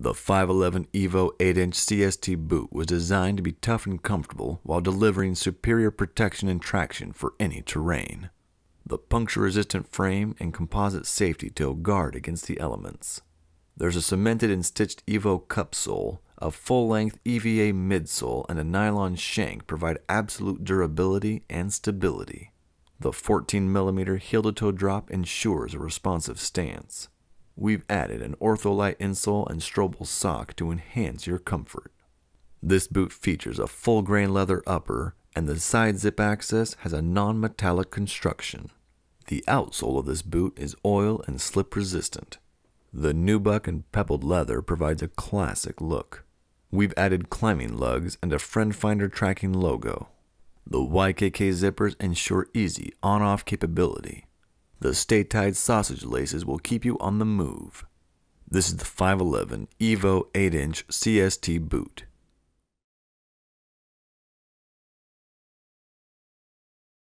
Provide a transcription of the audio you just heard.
The 511 EVO 8-inch CST boot was designed to be tough and comfortable while delivering superior protection and traction for any terrain. The puncture-resistant frame and composite safety tail guard against the elements. There's a cemented and stitched EVO cup sole, a full-length EVA midsole, and a nylon shank provide absolute durability and stability. The 14mm heel-to-toe drop ensures a responsive stance we've added an ortholite insole and strobel sock to enhance your comfort. This boot features a full grain leather upper and the side zip access has a non-metallic construction. The outsole of this boot is oil and slip resistant. The nubuck and pebbled leather provides a classic look. We've added climbing lugs and a friend finder tracking logo. The YKK zippers ensure easy on-off capability the state-tied sausage laces will keep you on the move. This is the 511 Evo 8-inch CST boot.